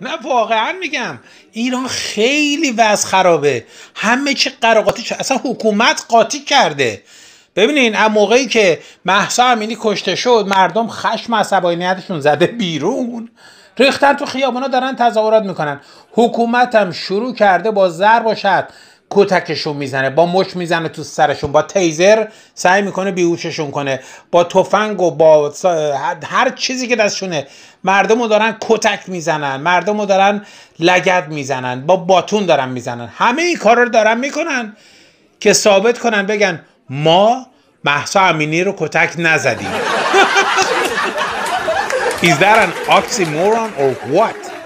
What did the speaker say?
نه واقعا میگم ایران خیلی وضع خرابه همه چی شده اصلا حکومت قاطی کرده ببینین از موقعی که محسا امینی کشته شد مردم خشم عصبانیتشون زده بیرون ریختن تو خیابونا دارن تظاهرات میکنن حکومت هم شروع کرده با ضرب و کتکشون میزنه با مش میزنه تو سرشون با تیزر سعی میکنه بیهوششون کنه با تفنگ و با هر چیزی که دستشونه مردمو دارن کتک میزنن مردمو دارن لگد میزنن با باتون دارن میزنن همه این کار رو دارن میکنن که ثابت کنن بگن ما محسا امینی رو کتک نزدیم Is that an oxymoron or what?